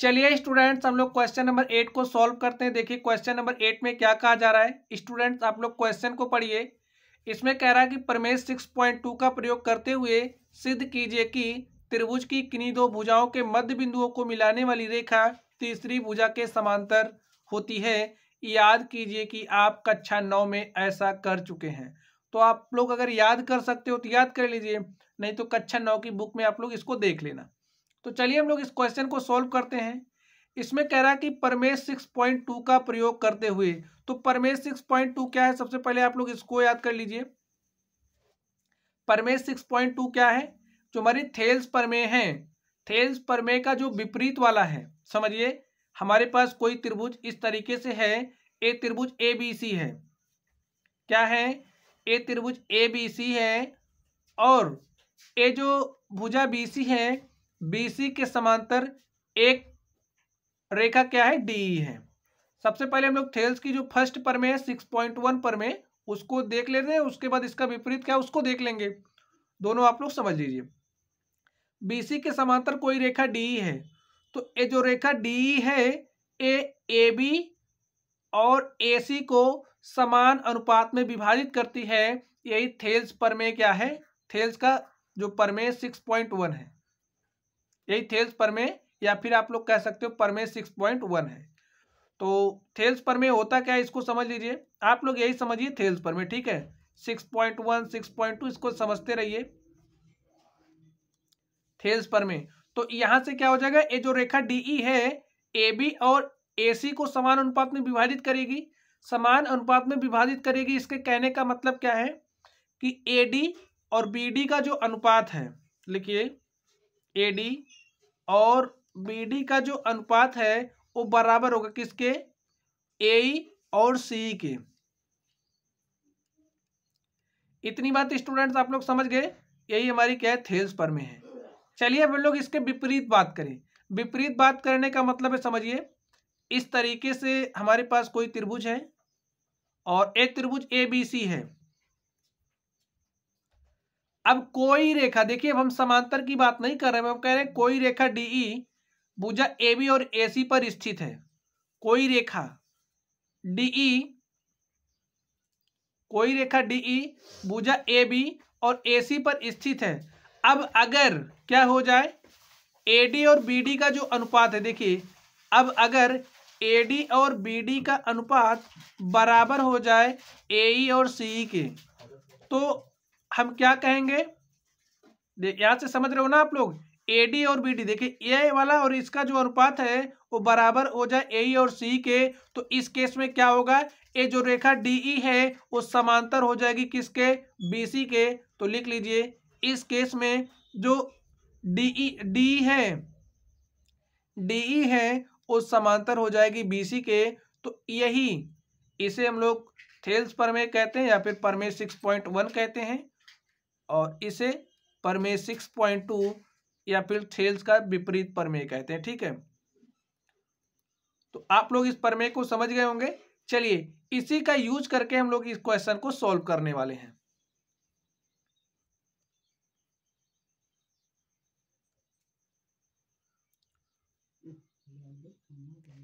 चलिए स्टूडेंट्स हम लोग क्वेश्चन नंबर एट को सॉल्व करते हैं देखिए क्वेश्चन नंबर एट में क्या कहा जा रहा है स्टूडेंट्स आप लोग क्वेश्चन को पढ़िए इसमें कह रहा है कि परमेश सिक्स पॉइंट टू का प्रयोग करते हुए सिद्ध कीजिए कि त्रिभुज की किन्हीं दो भुजाओं के मध्य बिंदुओं को मिलाने वाली रेखा तीसरी भुजा के समांतर होती है याद कीजिए कि आप कक्षा नौ में ऐसा कर चुके हैं तो आप लोग अगर याद कर सकते हो तो याद कर लीजिए नहीं तो कक्षा नौ की बुक में आप लोग इसको देख लेना तो चलिए हम लोग इस क्वेश्चन को सॉल्व करते हैं इसमें कह रहा है कि परमेश सिक्स पॉइंट टू का प्रयोग करते हुए तो परमेश सिक्स पॉइंट टू क्या है सबसे पहले आप लोग इसको याद कर लीजिए परमेश सिक्स पॉइंट टू क्या है जो हमारी थेल्स परमे है थेल्स परमे का जो विपरीत वाला है समझिए हमारे पास कोई त्रिभुज इस तरीके से है ए त्रिभुज ए बी सी है क्या है ए त्रिभुज ए बी सी है और ए जो भुजा बी सी है बीसी के समांतर एक रेखा क्या है डीई है सबसे पहले हम लोग थेल्स की जो फर्स्ट पर में है सिक्स पॉइंट वन पर में उसको देख लेते हैं उसके बाद इसका विपरीत क्या है उसको देख लेंगे दोनों आप लोग समझ लीजिए बीसी के समांतर कोई रेखा डीई है तो ये जो रेखा डीई है ए ए बी और ए सी को समान अनुपात में विभाजित करती है यही थेल्स पर में क्या है थेल्स का जो परमेय सिक्स पॉइंट वन है यही थेल्स पर में या फिर आप लोग कह सकते हो पर में सिक्स पॉइंट वन है तो थेल्स पर में होता क्या है इसको समझ लीजिए आप लोग यही समझिए थेल्स पर में ठीक है six point one six point two इसको समझते रहिए थेल्स पर में तो यहां से क्या हो जाएगा ये जो रेखा डीई e है ए बी और ए सी को समान अनुपात में विभाजित करेगी समान अनुपात में विभाजित करेगी इसके कहने का मतलब क्या है कि ए डी और बी डी का जो अनुपात है लिखिए ए डी और बी डी का जो अनुपात है वो बराबर होगा किसके ए और सी के इतनी बात स्टूडेंट्स आप लोग समझ गए यही हमारी क्या है थेल्स पर में है चलिए अब हम लोग इसके विपरीत बात करें विपरीत बात करने का मतलब है समझिए इस तरीके से हमारे पास कोई त्रिभुज है और एक त्रिभुज ए बी सी है अब कोई रेखा देखिए अब हम समांतर की बात नहीं कर रहे हैं हम कह रहे हैं कोई रेखा डीई e भुजा ए बी और ए सी पर स्थित है कोई रेखा डीई e, कोई रेखा डीई e भुजा ए बी और ए सी पर स्थित है अब अगर क्या हो जाए ए डी और बी डी का जो अनुपात है देखिए अब अगर ए डी और बी डी का अनुपात बराबर हो जाए ए ई और सी ई के तो हम क्या कहेंगे यहां से समझ रहे हो ना आप लोग एडी और बी डी देखिए ए वाला और इसका जो अनुपात है वो बराबर हो जाए ए और सी के तो इस केस में क्या होगा ये जो रेखा डीई e है वो समांतर हो जाएगी किसके बी सी के तो लिख लीजिए इस केस में जो डी डी e, e है डीई है वो समांतर हो जाएगी बी सी के तो यही इसे हम लोग थेल्स पर में कहते हैं या फिर पर में सिक्स पॉइंट वन कहते हैं और इसे परमे सिक्स पॉइंट टू या फिर थेल्स का विपरीत परमेय कहते हैं ठीक है तो आप लोग इस परमेय को समझ गए होंगे चलिए इसी का यूज करके हम लोग इस क्वेश्चन को सॉल्व करने वाले हैं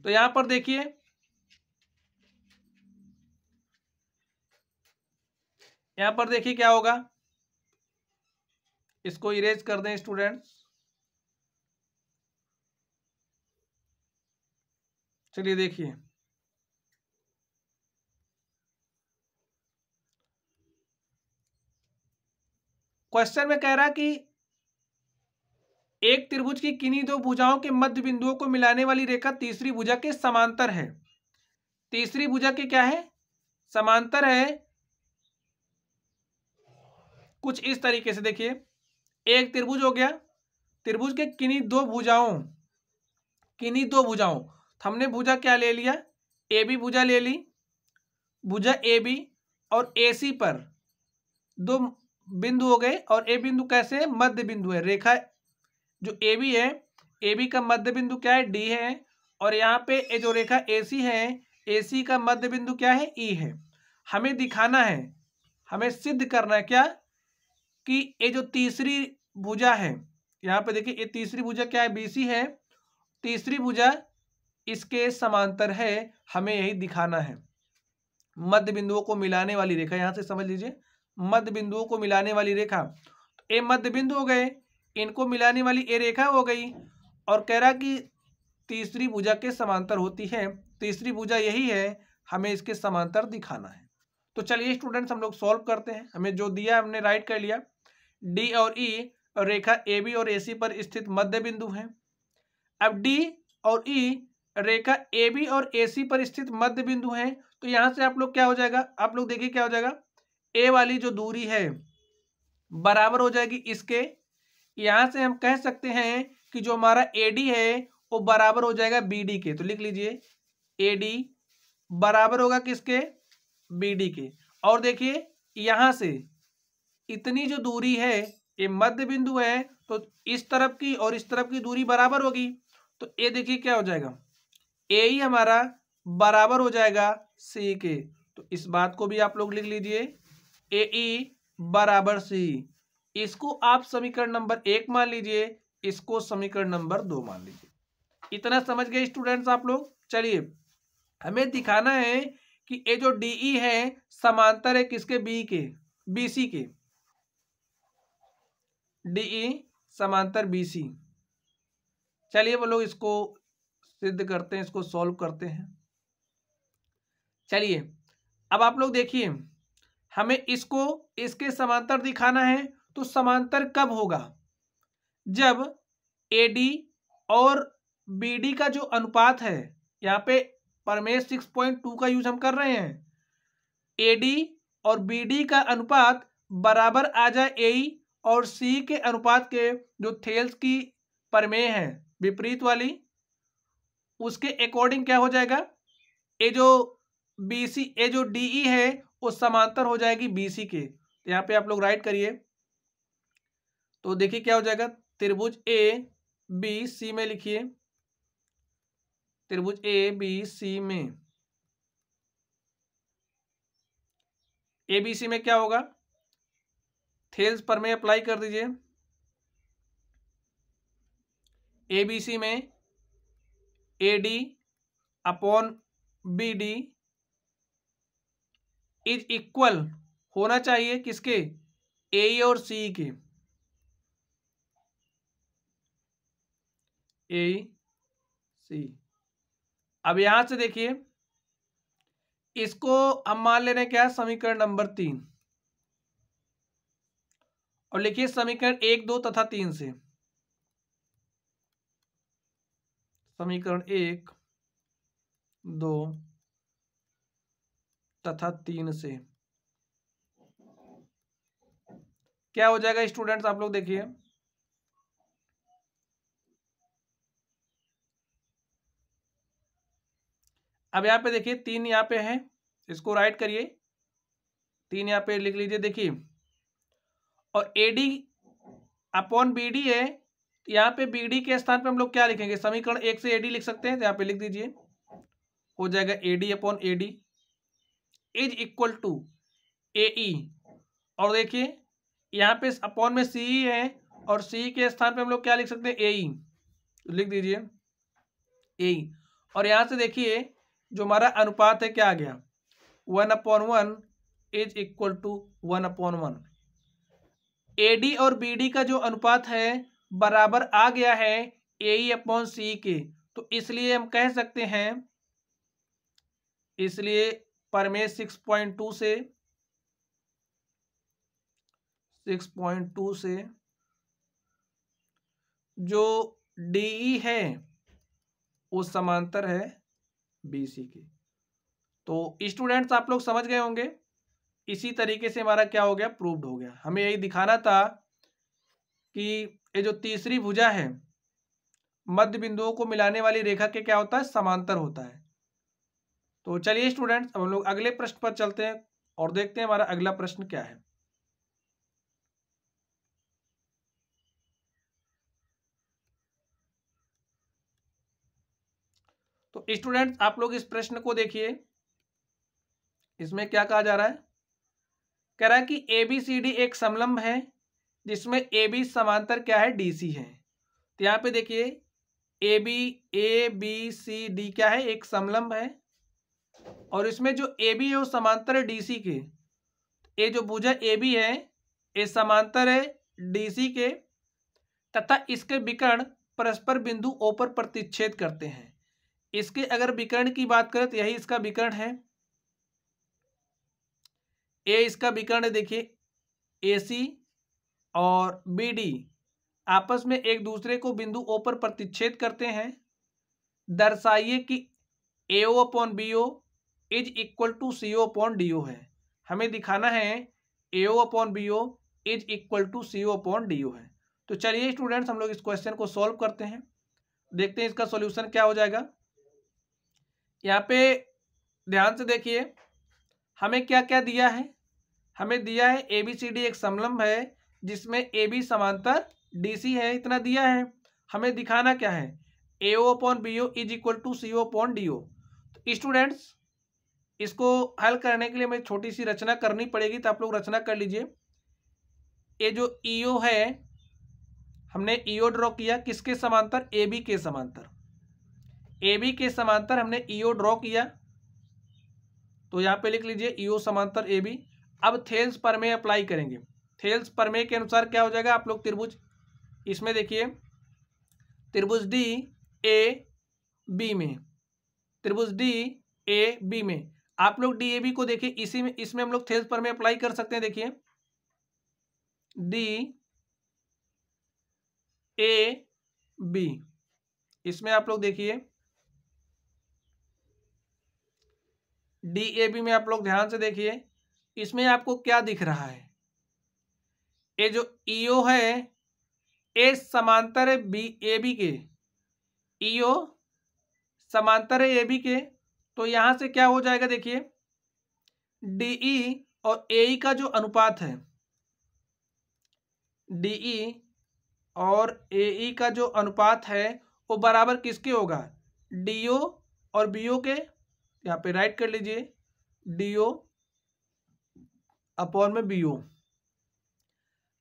तो यहां पर देखिए यहां पर देखिए क्या होगा इसको इरेज कर दें स्टूडेंट्स चलिए देखिए क्वेश्चन में कह रहा कि एक त्रिभुज की किन्हीं दो भुजाओं के मध्य बिंदुओं को मिलाने वाली रेखा तीसरी भुजा के समांतर है तीसरी भुजा के क्या है समांतर है कुछ इस तरीके से देखिए एक त्रिभुज हो गया त्रिभुज के किन्नी दो भुजाओं किन्नी दो भुजाओं हमने भुजा क्या ले लिया ए बी भुजा ले ली भुजा ए बी और ए सी पर दो बिंदु हो गए और ए बिंदु कैसे है मध्य बिंदु है रेखा जो ए बी है ए बी का मध्य बिंदु क्या है डी है और यहाँ पे ये जो रेखा ए सी है ए सी का मध्य बिंदु क्या है ई e है हमें दिखाना है हमें सिद्ध करना है क्या कि ये जो तीसरी भुजा है यहाँ पे देखिए ये तीसरी भुजा क्या है बीसी है तीसरी भुजा इसके समांतर है हमें यही दिखाना है मध्य बिंदुओं को मिलाने वाली रेखा यहाँ से समझ लीजिए मध्य बिंदुओं को मिलाने वाली रेखा तो ये मध्य बिंदु हो गए इनको मिलाने वाली ये रेखा हो गई और कह रहा कि तीसरी भुजा के समांतर होती है तीसरी भुजा यही है हमें इसके समांतर दिखाना है तो चलिए स्टूडेंट्स हम लोग सॉल्व करते हैं हमें जो दिया हमने राइट कर लिया डी और ई e, रेखा ए बी और ए सी पर स्थित मध्य बिंदु है अब डी और ई e, रेखा ए बी और ए सी पर स्थित मध्य बिंदु है तो यहाँ से आप लोग क्या हो जाएगा आप लोग देखिए क्या हो जाएगा ए वाली जो दूरी है बराबर हो जाएगी इसके यहाँ से हम कह सकते हैं कि जो हमारा ए डी है वो बराबर हो जाएगा बी डी के तो लिख लीजिए ए डी बराबर होगा किसके बी डी के और देखिए यहाँ से इतनी जो दूरी है ये मध्य बिंदु है तो इस तरफ की और इस तरफ की दूरी बराबर होगी तो ये देखिए क्या हो जाएगा ए ही हमारा बराबर हो जाएगा सी के तो इस बात को भी आप लोग लिख लीजिए ए ई बराबर सी इसको आप समीकरण नंबर एक मान लीजिए इसको समीकरण नंबर दो मान लीजिए इतना समझ गए स्टूडेंट्स आप लोग चलिए हमें दिखाना है कि ये जो डी ई है समांतर है किसके बी के बी सी के डी ई e समांतर बी सी चलिए वो लोग इसको सिद्ध करते हैं इसको सॉल्व करते हैं चलिए अब आप लोग देखिए हमें इसको इसके समांतर दिखाना है तो समांतर कब होगा जब ए डी और बी डी का जो अनुपात है यहाँ पे परमेश सिक्स पॉइंट टू का यूज हम कर रहे हैं ए डी और बी डी का अनुपात बराबर आ जाए ए और सी के अनुपात के जो थेल्स की परमेय है विपरीत वाली उसके अकॉर्डिंग क्या हो जाएगा ये जो बी सी ये जो डी ई e है वो समांतर हो जाएगी बी सी के तो यहाँ पे आप लोग राइट करिए तो देखिए क्या हो जाएगा त्रिभुज ए बी सी में लिखिए त्रिभुज ए बी सी में ए बी सी में क्या होगा थेल्स पर में अप्लाई कर दीजिए ए बी सी में A D upon B D is equal होना चाहिए किसके ए और सी के ए सी अब यहां से देखिए इसको हम मान ले रहे हैं क्या समीकरण नंबर तीन और लिखिए समीकरण एक दो तथा तीन से समीकरण एक दो तथा तीन से क्या हो जाएगा स्टूडेंट्स आप लोग देखिए अब यहां पे देखिए तीन यहां पे है इसको राइट करिए तीन यहां पे लिख लीजिए देखिए और A D upon B D है तो यहाँ पे बी डी के स्थान पे हम लोग क्या लिखेंगे समीकरण एक से ए डी लिख सकते हैं तो यहाँ पे लिख दीजिए हो जाएगा A D upon A D is equal to A E और देखिए यहाँ पे अपॉन में सी ई e है और सी e के स्थान पे हम लोग क्या लिख सकते हैं ए ई e। तो लिख दीजिए ए ई और यहाँ से देखिए जो हमारा अनुपात है क्या आ गया one upon one is equal to one upon one A D और बी डी का जो अनुपात है बराबर आ गया है ए अपॉन सी के तो इसलिए हम कह सकते हैं इसलिए परमेश सिक्स पॉइंट टू से सिक्स पॉइंट टू से जो डी e है वो समांतर है बी सी के तो स्टूडेंट्स आप लोग समझ गए होंगे इसी तरीके से हमारा क्या हो गया प्रूव्ड हो गया हमें यही दिखाना था कि ये जो तीसरी भुजा है मध्य बिंदुओं को मिलाने वाली रेखा के क्या होता है समांतर होता है तो चलिए स्टूडेंट्स अब हम लोग अगले प्रश्न पर चलते हैं और देखते हैं हमारा अगला प्रश्न क्या है तो स्टूडेंट्स आप लोग इस प्रश्न को देखिए इसमें क्या कहा जा रहा है कह रहा है कि ए बी सी डी एक समलंब है जिसमें ए बी समांतर क्या है डी सी है तो यहाँ पे देखिए A B A B C D क्या है एक समलम्ब है और इसमें जो ए बी है वो समांतर है डी सी के तो ये जो भुजा ए बी है ये समांतर है डी सी के तथा इसके विकर्ण परस्पर बिंदु ओ पर प्रतिच्छेद करते हैं इसके अगर विकर्ण की बात करें तो यही इसका विकर्ण है ए इसका विकर्ण है देखिए ए सी और बी डी आपस में एक दूसरे को बिंदु ओ पर प्रतिच्छेद करते हैं दर्शाइए कि A O upon B O is equal to C O upon D O है हमें दिखाना है A O upon B O is equal to C O upon D O है तो चलिए स्टूडेंट्स हम लोग इस क्वेश्चन को सॉल्व करते हैं देखते हैं इसका सॉल्यूशन क्या हो जाएगा यहाँ पे ध्यान से देखिए हमें क्या क्या दिया है हमें दिया है ए बी सी डी एक समलम्ब है जिसमें ए बी समांतर डी सी है इतना दिया है हमें दिखाना क्या है A O upon B O is equal to C O upon D O तो स्टूडेंट्स इसको हल करने के लिए हमें छोटी सी रचना करनी पड़ेगी तो आप लोग रचना कर लीजिए ये जो ई e ओ है हमने ई ओ ड्रॉ किया किसके समांतर ए बी के समांतर ए बी के समांतर हमने ई ओ ड्रॉ किया तो यहाँ पे लिख लीजिए ईओ e समांतर ए बी अब थेल्स परमे अप्लाई करेंगे थेल्स परमे के अनुसार क्या हो जाएगा आप लोग त्रिभुज इसमें देखिए त्रिभुज डी ए बी में त्रिभुज डी ए बी में आप लोग डी ए बी को देखिए इसी में इसमें हम लोग थेल्स परमे अप्लाई कर सकते हैं देखिए डी ए बी इसमें आप लोग देखिए डी ए बी में आप लोग ध्यान से देखिए इसमें आपको क्या दिख रहा है ये जो ईओ e है ए समांतर है बी ए बी के ईओ e समांतर है ए बी के तो यहाँ से क्या हो जाएगा देखिए डी ई e और ए का जो अनुपात है डी ई और ए का जो अनुपात है वो बराबर किसके होगा डी ओ और बी ओ के यहाँ पे राइट कर लीजिए डी ओ अपॉन में बी ओ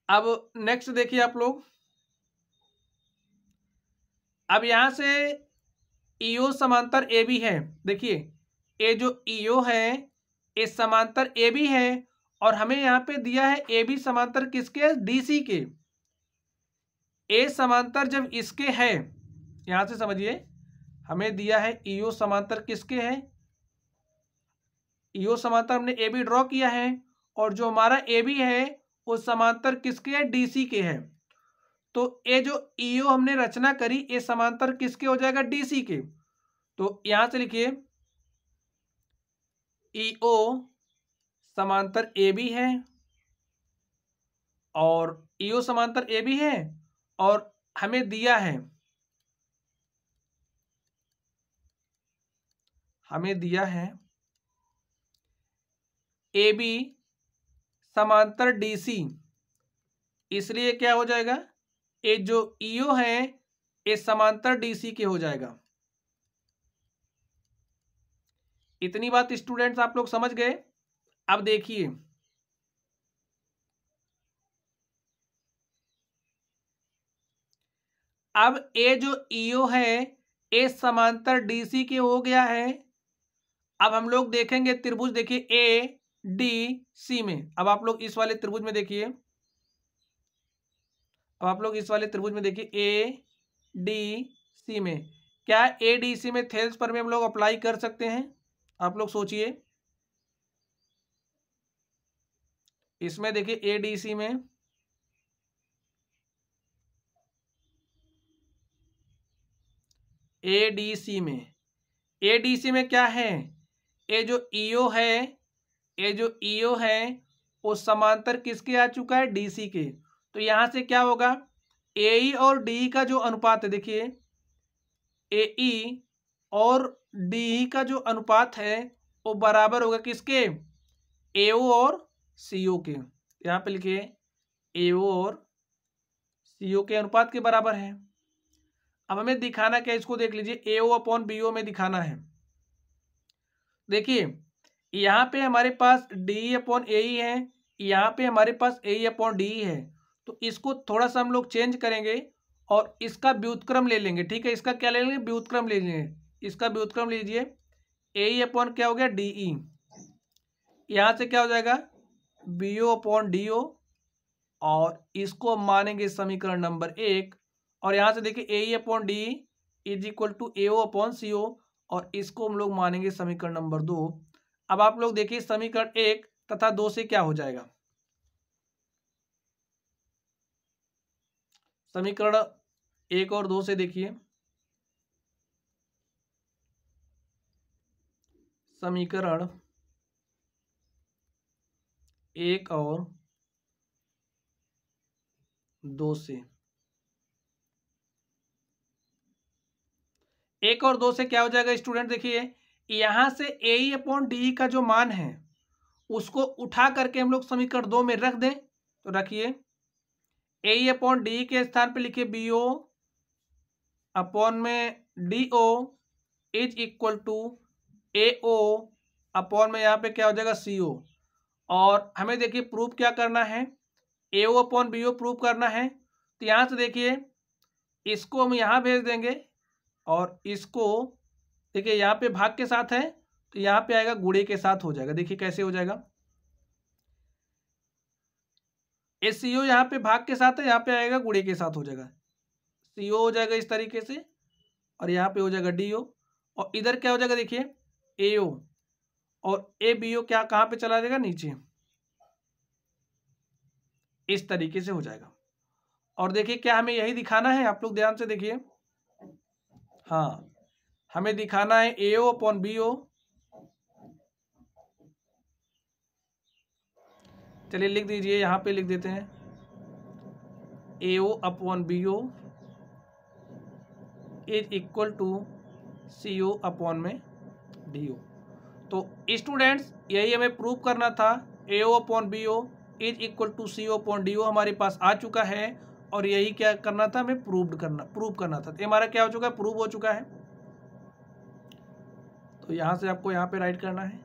अब नेक्स्ट देखिए आप लोग अब यहां से ईओ e समांतर ए बी है देखिए ए जो ईओ है ए समांतर ए बी है और हमें यहां पे दिया है ए बी समांतर किसके डीसी के ए समांतर जब इसके है यहां से समझिए हमें दिया है ईओ e समांतर किसके है यो समांतर हमने ए बी ड्रॉ किया है और जो हमारा ए बी है वो समांतर किसके है डी सी के है तो ये जो ईओ e हमने रचना करी ये समांतर किसके हो जाएगा डीसी के तो यहां से लिखिए ईओ e समांतर ए बी है और ईओ e समांतर ए बी है और हमें दिया है हमें दिया है ए बी समांतर डी सी इसलिए क्या हो जाएगा ये जो ईओ e है ये समांतर डीसी के हो जाएगा इतनी बात स्टूडेंट्स आप लोग समझ गए अब देखिए अब ए जो ईओ है ए समांतर डीसी के हो गया है अब हम लोग देखेंगे त्रिभुज देखिए ए डी सी में अब आप लोग इस वाले त्रिभुज में देखिए अब आप लोग इस वाले त्रिभुज में देखिए ए डी सी में क्या ए डी सी में थेल्स पर में हम लोग अप्लाई कर सकते हैं आप लोग सोचिए इसमें देखिए ए डी सी में ए डी सी में ए डी सी में क्या है ये जो ईओ है ये जो ईओ e है वो समांतर किसके आ चुका है डीसी के तो यहाँ से क्या होगा ए e और डी e का जो अनुपात है देखिए ए और डी का जो अनुपात है वो बराबर होगा किसके ए और सी के यहाँ पे लिखिए ए और सी के अनुपात के बराबर है अब हमें दिखाना क्या इसको देख लीजिए ए अपॉन बी में दिखाना है देखिए यहाँ पे हमारे पास डी अपॉन ए है यहाँ पे हमारे पास ए अपॉन डी है तो इसको थोड़ा सा हम लोग चेंज करेंगे और इसका व्युतक्रम ले लेंगे ठीक है इसका क्या ले लेंगे व्युतक्रम ले लेंगे इसका व्युतक्रम लीजिए ए अपॉन क्या हो गया डी ई e। यहाँ से क्या हो जाएगा B O upon D O और इसको मानेंगे समीकरण नंबर एक और यहाँ से देखिए A upon D is equal to A O upon C O और इसको हम लोग मानेंगे समीकरण नंबर दो अब आप लोग देखिए समीकरण एक तथा दो से क्या हो जाएगा समीकरण एक और दो से देखिए समीकरण एक और दो से एक और दो से क्या हो जाएगा स्टूडेंट देखिए यहाँ से A e upon D e का जो मान है उसको उठा करके हम लोग समीकरण दो में रख दें तो रखिए ए e अपॉन डी के स्थान पे लिखिए बी ओ अपॉन में D O is equal to A O upon में यहाँ पे क्या हो जाएगा सी ओ और हमें देखिए प्रूफ क्या करना है A O upon B O proof करना है तो यहाँ से देखिए इसको हम यहाँ भेज देंगे और इसको देखिए यहाँ पे भाग के साथ है तो यहाँ पे आएगा गुड़े के साथ हो जाएगा देखिए कैसे हो जाएगा एस सी ओ यहाँ पे भाग के साथ है यहाँ पे आएगा गुड़े के साथ हो जाएगा सी ओ e हो जाएगा इस तरीके से और यहाँ पे हो जाएगा डी ओ e और इधर क्या हो जाएगा देखिए ए ओ और ए बी ओ क्या कहाँ पे चला जाएगा नीचे इस तरीके से हो जाएगा और देखिए क्या हमें यही दिखाना है आप लोग ध्यान से देखिए हाँ हमें दिखाना है ए ओ अपॉन बी ओ चलिए लिख दीजिए यहाँ पे लिख देते हैं A O upon B O is equal to C O upon में डी ओ तो स्टूडेंट्स यही हमें प्रूव करना था A O upon B O is equal to C O upon D O हमारे पास आ चुका है और यही क्या करना था हमें प्रूव्ड करना प्रूव करना था तो हमारा क्या हो चुका है प्रूव हो चुका है तो यहाँ से आपको यहाँ पे राइट करना है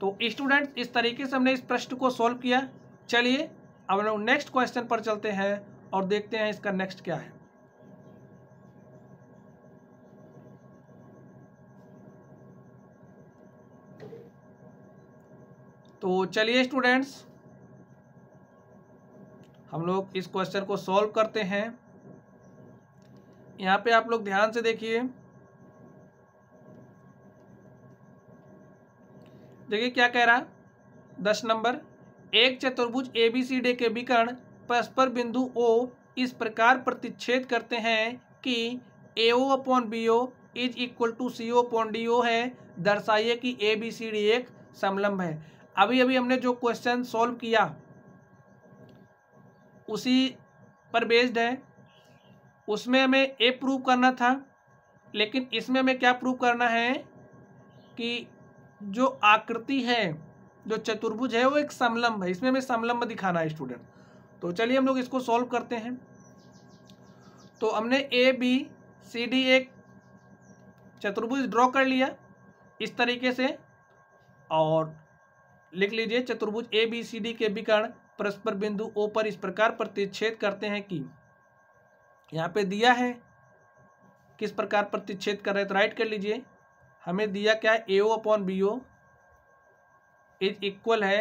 तो स्टूडेंट्स इस तरीके से हमने इस प्रश्न को सॉल्व किया चलिए अब हम नेक्स्ट क्वेश्चन पर चलते हैं और देखते हैं इसका नेक्स्ट क्या है तो चलिए स्टूडेंट्स हम लोग इस क्वेश्चन को सॉल्व करते हैं यहाँ पे आप लोग ध्यान से देखिए देखिए क्या कह रहा दस नंबर एक चतुर्भुज ए बी सी डे के विकर्ण परस्पर बिंदु ओ इस प्रकार प्रतिच्छेद करते हैं कि A O upon B O is equal to C O upon D O है दर्शाइए कि ए बी सी डी एक समलम्ब है अभी अभी हमने जो क्वेश्चन सॉल्व किया उसी पर बेस्ड है उसमें हमें ए प्रूव करना था लेकिन इसमें हमें क्या प्रूव करना है कि जो आकृति है जो चतुर्भुज है वो एक समलंब है इसमें हमें समलंब दिखाना है स्टूडेंट तो चलिए हम लोग इसको सॉल्व करते हैं तो हमने ए बी सी डी एक चतुर्भुज ड्रॉ कर लिया इस तरीके से और लिख लीजिए चतुर्भुज ए बी सी डी के विकर्ण परस्पर बिंदु ओ पर इस प्रकार प्रतिच्छेद करते हैं कि यहाँ पे दिया है किस प्रकार प्रतिच्छेद कर रहे तो राइट कर लीजिए हमें दिया क्या है A O upon B O is equal है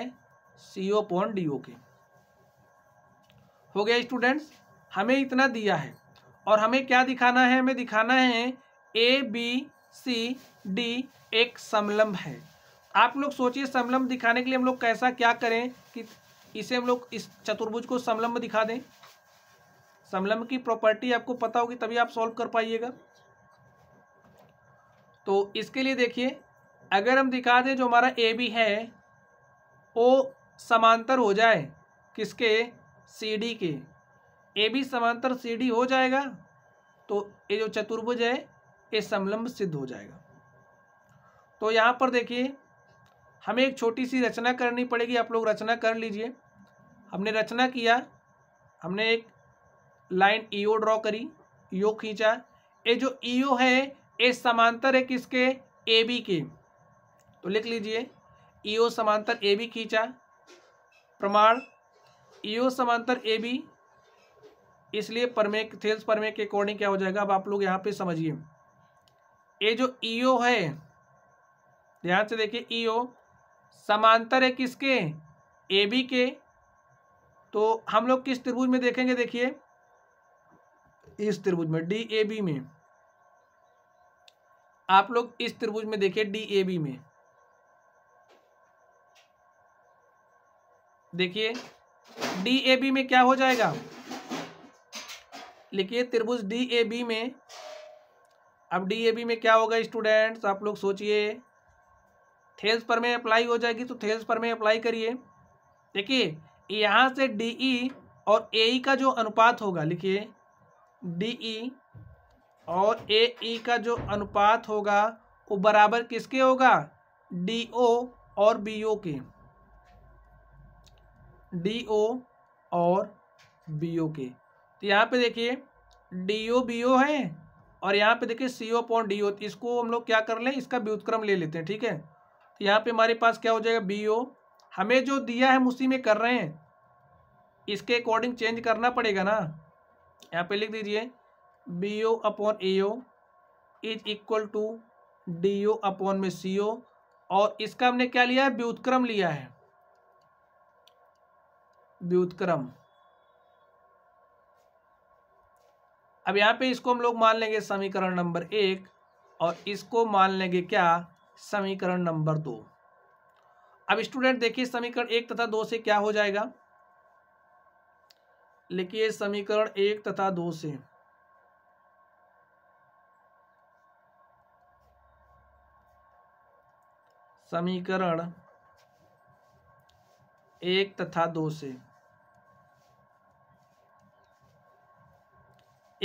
सी ओ अपॉन डी ओ के हो गया स्टूडेंट्स हमें इतना दिया है और हमें क्या दिखाना है हमें दिखाना है ए बी सी डी एक समलंब है आप लोग सोचिए समलम्ब दिखाने के लिए हम लोग कैसा क्या करें कि इसे हम लोग इस चतुर्भुज को समलम्ब दिखा दें समलंब की प्रॉपर्टी आपको पता होगी तभी आप सॉल्व कर पाइएगा तो इसके लिए देखिए अगर हम दिखा दें जो हमारा ए बी है वो समांतर हो जाए किसके सी डी के ए बी समांतर सी डी हो जाएगा तो ये जो चतुर्भुज है ये समलंब सिद्ध हो जाएगा तो यहाँ पर देखिए हमें एक छोटी सी रचना करनी पड़ेगी आप लोग रचना कर लीजिए हमने रचना किया हमने एक लाइन ईओ e ड्रॉ करी ईओ e खींचा ये जो ईओ e है ए समांतर है किसके ए बी के तो लिख लीजिए ईओ e समांतर ए बी खींचा प्रमाण ईओ e समांतर ए बी इसलिए परमे थेल्स परमे के अकॉर्डिंग क्या हो जाएगा अब आप लोग यहाँ पे समझिए ये जो ईओ e है ध्यान से देखिए ईओ समांतर है किसके ए बी के तो हम लोग किस त्रिभुज में देखेंगे देखिए इस त्रिभुज में डी ए बी में आप लोग इस त्रिभुज में देखिए डी ए बी में देखिए डी ए बी में क्या हो जाएगा लिखिए त्रिभुज डी ए बी में अब डी ए बी में क्या होगा स्टूडेंट्स आप लोग सोचिए थेल्स पर में अप्लाई हो जाएगी तो थेल्स पर में अप्लाई करिए देखिए यहां से डी ई e और ए e का जो अनुपात होगा लिखिए डी ई e और ए ई e का जो अनुपात होगा वो बराबर किसके होगा डी ओ और बी ओ के डी ओ और बी ओ के तो यहाँ पे देखिए डी ओ बी ओ है और यहाँ पे देखिए सी ओ पॉइंट डी ओ इसको हम लोग क्या कर लें इसका व्युत्क्रम ले लेते हैं ठीक है तो यहाँ पे हमारे पास क्या हो जाएगा बी ओ हमें जो दिया है हम उसी में कर रहे हैं इसके अकॉर्डिंग चेंज करना पड़ेगा ना यहाँ पे लिख दीजिए B O upon A O is equal to D O upon में सी ओ और इसका हमने क्या लिया है व्युतक्रम लिया है व्युतक्रम अब यहाँ पे इसको हम लोग मान लेंगे समीकरण नंबर एक और इसको मान लेंगे क्या समीकरण नंबर दो अब स्टूडेंट देखिए समीकरण एक तथा दो से क्या हो जाएगा लिखिए समीकरण एक तथा दो से समीकरण एक तथा दो से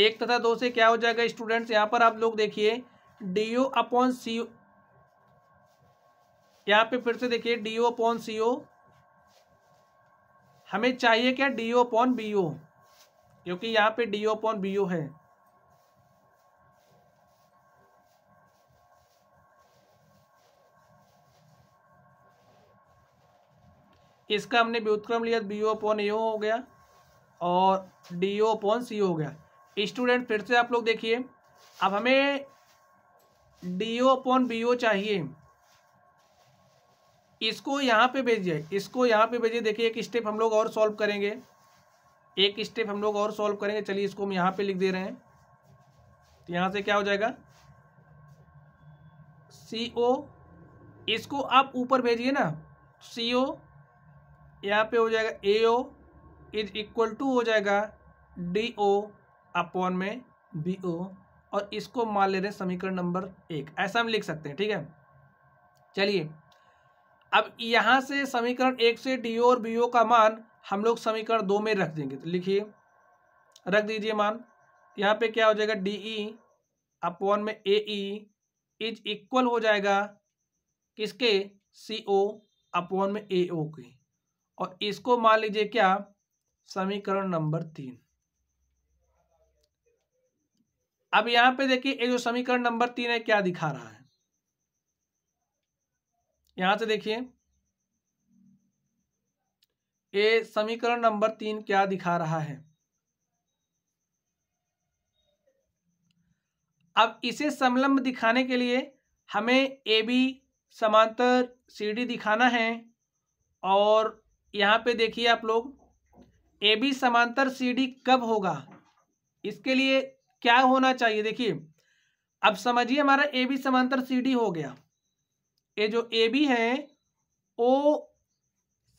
एक तथा दो से क्या हो जाएगा स्टूडेंट्स यहां पर आप लोग देखिए डी ओ अपॉन सी यहां पे फिर से देखिए डी ओ अपॉन सी ओ हमें चाहिए क्या D O upon B O क्योंकि यहां पे D O upon B O है इसका हमने व्युतक्रम लिया बी ओ अपॉन ए हो गया और डी ओ अपॉन सी हो गया स्टूडेंट फिर से आप लोग देखिए अब हमें D O upon B O चाहिए इसको यहाँ पे भेजिए इसको यहाँ पे भेजिए देखिए एक स्टेप हम लोग और सॉल्व करेंगे एक स्टेप हम लोग और सॉल्व करेंगे चलिए इसको हम यहाँ पे लिख दे रहे हैं तो यहाँ से क्या हो जाएगा सी ओ इसको आप ऊपर भेजिए ना सी ओ यहाँ पे हो जाएगा A O is equal to हो जाएगा डी ओ अपॉन में बी ओ और इसको मान ले रहे हैं समीकरण नंबर एक ऐसा हम लिख सकते हैं ठीक है चलिए अब यहाँ से समीकरण एक से डी ओ और बी ओ का मान हम लोग समीकरण दो में रख देंगे तो लिखिए रख दीजिए मान यहाँ पे क्या हो जाएगा डी ई अपॉन में ए ई इज इक्वल हो जाएगा किसके सी ओ अपॉन में ए ओ के और इसको मान लीजिए क्या समीकरण नंबर तीन अब यहां पे देखिए ये जो समीकरण नंबर तीन है क्या दिखा रहा है यहां से देखिए ये समीकरण नंबर तीन क्या दिखा रहा है अब इसे समलंब दिखाने के लिए हमें ए बी समांतर सी डी दिखाना है और यहाँ पे देखिए आप लोग ए बी समांतर सी डी कब होगा इसके लिए क्या होना चाहिए देखिए अब समझिए हमारा ए बी समांतर सी डी हो गया ये जो ए बी है ओ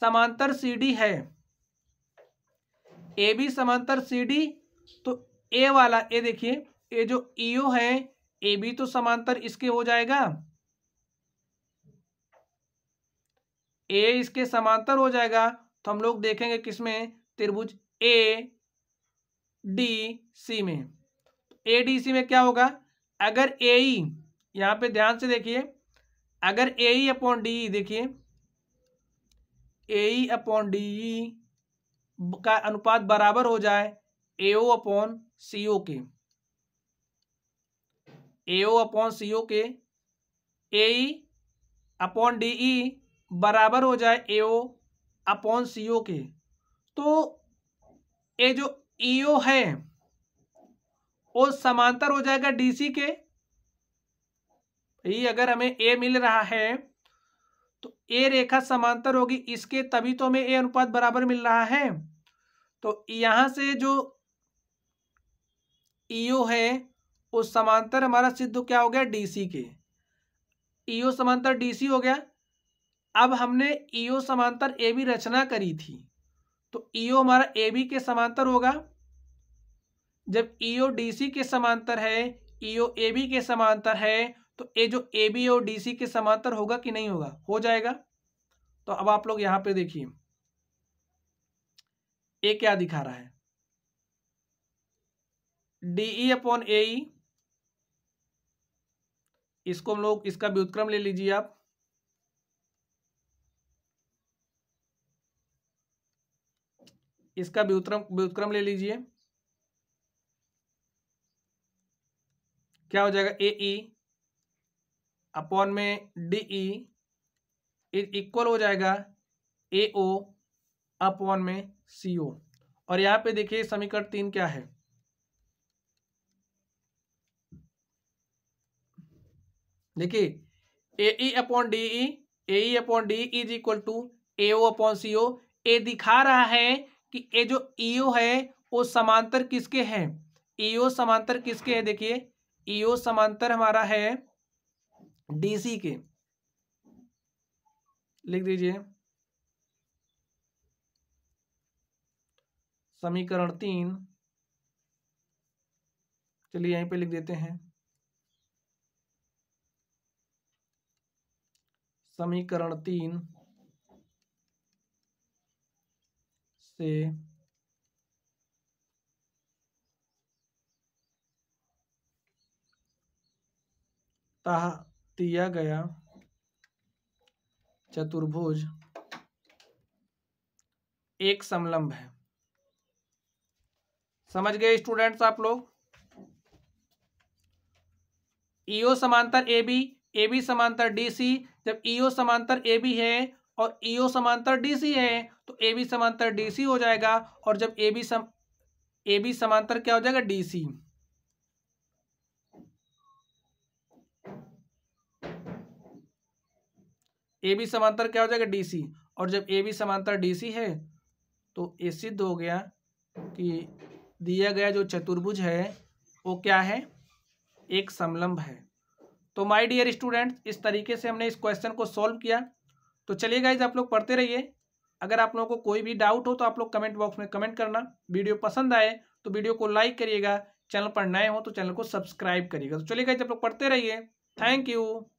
समांतर सी डी है ए बी समांतर सी डी तो ए वाला ए देखिए ये जो ईओ है ए बी तो समांतर इसके हो जाएगा ए इसके समांतर हो जाएगा तो हम लोग देखेंगे किसमें त्रिभुज ए डी सी में ए डी सी में क्या होगा अगर ए ई e, यहाँ पे ध्यान से देखिए अगर A E e upon D E e, देखिए ए ई अपॉन डी ई का अनुपात बराबर हो जाए ए ओ अपॉन सी ओ के ए ओ अपॉन सी ओ के ए ई अपॉन डी ई बराबर हो जाए ए ओ अपॉन सी ओ के तो ये जो ई e ओ है वो समांतर हो जाएगा डी सी के ये अगर हमें ए मिल रहा है तो ए रेखा समांतर होगी इसके तभी तो हमें ए अनुपात बराबर मिल रहा है तो यहां से जो ईओ e है वो समांतर हमारा सिद्ध क्या हो गया डीसी के ईओ e समांतर डीसी हो गया अब हमने ईओ e समांतर ए बी रचना करी थी तो ईओ e हमारा ए बी के समांतर होगा जब ईओ e सी के समांतर है ईओ ए बी के समांतर है तो ये जो ए बी और डी सी के समांतर होगा कि नहीं होगा हो जाएगा तो अब आप लोग यहां पे देखिए ए क्या दिखा रहा है डीई अपॉन ए इसको हम लोग इसका व्युत्क्रम ले लीजिए आप इसका व्युतक्रम व्युतक्रम ले लीजिए क्या हो जाएगा ए ई e अपॉन में डी ई e इक्वल हो जाएगा ए ओ अपॉन में सी ओ और यहां पे देखिए समीकरण तीन क्या है देखिए A E e upon D E A E upon D is equal to A O upon C O A दिखा रहा है कि ये जो ईओ है वो समांतर किसके हैं ईओ समांतर किसके है देखिए ईओ समांतर हमारा है डीसी के लिख दीजिए समीकरण तीन चलिए यहीं पे लिख देते हैं समीकरण तीन से दिया गया चतुर्भुज एक समलंब है समझ गए स्टूडेंट्स आप लोग ईओ e समांतर ए बी ए बी समांतर डी सी जब ईओ e समांतर ए बी है और ईओ e समांतर डी सी है तो ए बी समांतर डी सी हो जाएगा और जब A be some A B समांतर क्या हो जाएगा डी सी ए बी समांतर क्या हो जाएगा डी सी और जब ए बी समांतर डी सी है तो ये सिद्ध हो गया कि दिया गया जो चतुर्भुज है वो क्या है एक समलंब है तो माय डियर स्टूडेंट्स इस तरीके से हमने इस क्वेश्चन को सॉल्व किया तो चलिए गाइज आप लोग पढ़ते रहिए अगर आप लोगों को कोई भी डाउट हो तो आप लोग कमेंट बॉक्स में कमेंट करना वीडियो पसंद आए तो वीडियो को लाइक करिएगा चैनल पर नए हो तो चैनल को सब्सक्राइब करिएगा तो चलिए जब लोग पढ़ते रहिए थैंक यू